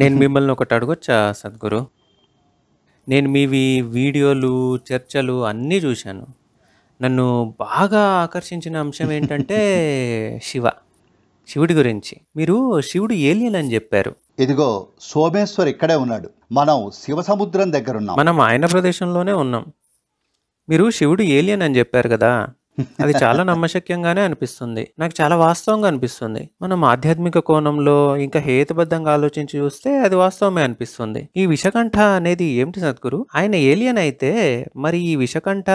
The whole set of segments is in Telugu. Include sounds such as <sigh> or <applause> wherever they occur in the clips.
నేను మిమ్మల్ని ఒకటి అడగొచ్చా సద్గురు నేను మీవి వీడియోలు చర్చలు అన్నీ చూశాను నన్ను బాగా ఆకర్షించిన అంశం ఏంటంటే <laughs> శివ శివుడి గురించి మీరు శివుడు ఏలియన్ అని చెప్పారు ఇదిగో సోమేశ్వర్ ఇక్కడే ఉన్నాడు మనం శివ సముద్రం దగ్గర ఉన్నాం మనం ఆయన ప్రదేశంలోనే ఉన్నాం మీరు శివుడు ఏలియన్ అని చెప్పారు కదా అది చాలా నమ్మశక్యంగానే అనిపిస్తుంది. నాకు చాలా వాస్తవంగా అనిపిస్తుంది. మనం ఆధ్యాత్మిక కోణంలో, ఇంకా హేతుబద్ధంగా ఆలోచించి చూస్తే అది వాస్తవమే అనిపిస్తుంది. ఈ విషకంఠ అనేది ఏమిటి సద్గురు? ఆయన ఏలియన్ అయితే మరి ఈ విషకంఠ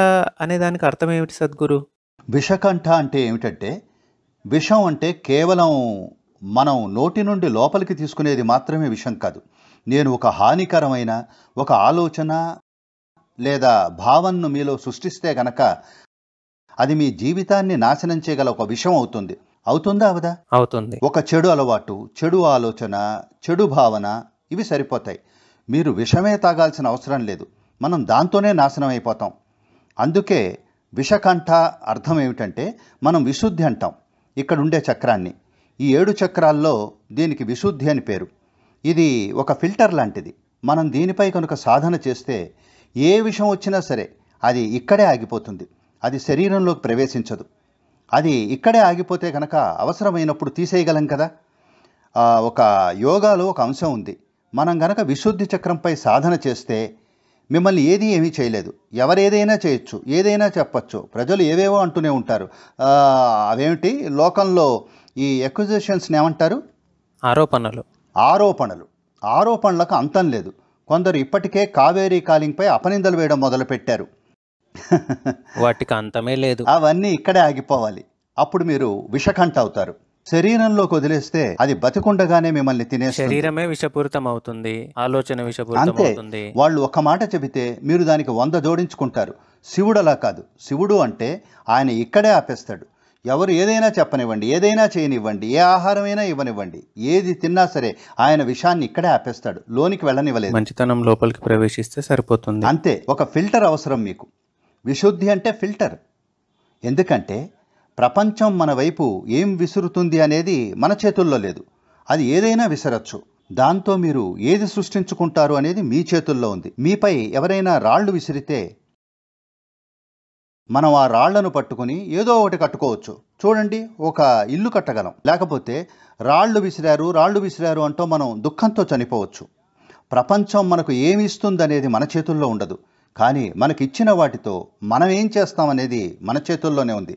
అనే దానికి అర్థం ఏమిటి సద్గురు? విషకంఠ అంటే ఏమిటంటే, విషం అంటే కేవలం మనం నోటి నుండి లోపలికి తీసుకునేది మాత్రమే విషం కాదు. నేను ఒక హానికరమైన, ఒక ఆలోచన లేదా భావనను మీలో సృష్టిస్తే గనక అది మీ జీవితాన్ని నాశనం చేయగల ఒక విషయం అవుతుంది అవుతుందా అవదా అవుతుంది ఒక చెడు అలవాటు చెడు ఆలోచన చెడు భావన ఇవి సరిపోతాయి మీరు విషమే తాగాల్సిన అవసరం లేదు మనం దాంతోనే నాశనం అయిపోతాం అందుకే విషకంఠ అర్థం ఏమిటంటే మనం విశుద్ధి అంటాం ఇక్కడ ఉండే చక్రాన్ని ఈ ఏడు చక్రాల్లో దీనికి విశుద్ధి అని పేరు ఇది ఒక ఫిల్టర్ లాంటిది మనం దీనిపై కనుక సాధన చేస్తే ఏ విషం వచ్చినా సరే అది ఇక్కడే ఆగిపోతుంది అది శరీరంలోకి ప్రవేశించదు అది ఇక్కడే ఆగిపోతే కనుక అవసరమైనప్పుడు తీసేయగలం కదా ఒక యోగాలో ఒక అంశం ఉంది మనం గనక విశుద్ధి చక్రంపై సాధన చేస్తే మిమ్మల్ని ఏది ఏమీ చేయలేదు ఎవరేదైనా చేయొచ్చు ఏదైనా చెప్పచ్చు ప్రజలు ఏవేవో అంటూనే ఉంటారు అవేమిటి లోకంలో ఈ ఎక్విజిషన్స్ని ఏమంటారు ఆరోపణలు ఆరోపణలు ఆరోపణలకు అంతం లేదు కొందరు ఇప్పటికే కావేరీ కాలింగ్పై అపనిందలు వేయడం మొదలుపెట్టారు వాటికి అంతమే లేదు అవన్నీ ఇక్కడే ఆగిపోవాలి అప్పుడు మీరు విషకంఠ అవుతారు శరీరంలోకి వదిలేస్తే అది బతికుండగానే మిమ్మల్ని తినే శరీరమే విషపూరితం అవుతుంది ఆలోచన విషపూరితం అవుతుంది వాళ్ళు ఒక మాట చెబితే మీరు దానికి వంద జోడించుకుంటారు శివుడు అలా కాదు శివుడు అంటే ఆయన ఇక్కడే ఆపేస్తాడు ఎవరు ఏదైనా చెప్పనివ్వండి ఏదైనా చేయనివ్వండి ఏ ఆహారమైనా ఇవ్వనివ్వండి ఏది తిన్నా సరే ఆయన విషాన్ని ఇక్కడే ఆపేస్తాడు లోనికి వెళ్ళనివ్వలేదు మంచితనం లోపలికి ప్రవేశిస్తే సరిపోతుంది అంతే ఒక ఫిల్టర్ అవసరం మీకు విశుద్ధి అంటే ఫిల్టర్ ఎందుకంటే ప్రపంచం మన వైపు ఏం విసురుతుంది అనేది మన చేతుల్లో లేదు అది ఏదైనా విసరచ్చు దాంతో మీరు ఏది సృష్టించుకుంటారు అనేది మీ చేతుల్లో ఉంది మీపై ఎవరైనా రాళ్లు విసిరితే మనం ఆ రాళ్లను పట్టుకుని ఏదో ఒకటి కట్టుకోవచ్చు చూడండి ఒక ఇల్లు కట్టగలం లేకపోతే రాళ్ళు విసిరారు రాళ్ళు విసిరారు అంటూ మనం దుఃఖంతో చనిపోవచ్చు ప్రపంచం మనకు ఏమి ఇస్తుందనేది మన చేతుల్లో ఉండదు కానీ మనకిచ్చిన వాటితో మనం ఏం చేస్తామనేది మన చేతుల్లోనే ఉంది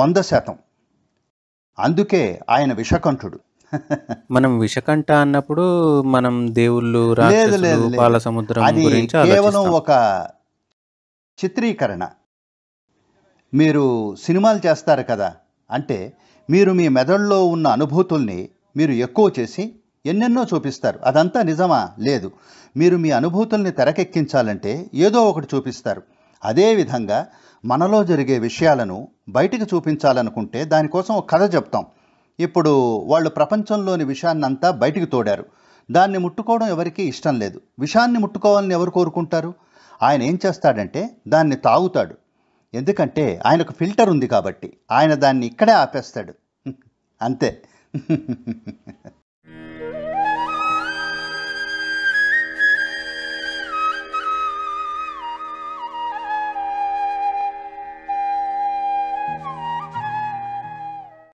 వంద శాతం అందుకే ఆయన విషకంఠుడు <laughs> మనం విషకంఠ అన్నప్పుడు మనం దేవుళ్ళు లేదు లేదు పాల సముద్రం అది కేవలం ఒక చిత్రీకరణ మీరు సినిమాలు చేస్తారు కదా అంటే మీరు మీ మెదడులో ఉన్న అనుభూతుల్ని మీరు ఎక్కువ చేసి ఎన్నెన్నో చూపిస్తారు అదంతా నిజమా లేదు మీరు మీ అనుభూతుల్ని తెరకెక్కించాలంటే ఏదో ఒకటి చూపిస్తారు అదేవిధంగా మనలో జరిగే విషయాలను బయటికి చూపించాలనుకుంటే దానికోసం ఒక కథ చెప్తాం ఇప్పుడు వాళ్ళు ప్రపంచంలోని విషయాన్నంతా బయటికి తోడారు దాన్ని ముట్టుకోవడం ఎవరికీ ఇష్టం లేదు విషాన్ని ముట్టుకోవాలని ఎవరు కోరుకుంటారు ఆయన ఏం చేస్తాడంటే దాన్ని తాగుతాడు ఎందుకంటే ఆయనకు ఫిల్టర్ ఉంది కాబట్టి ఆయన దాన్ని ఇక్కడే ఆపేస్తాడు <laughs> అంతే <laughs>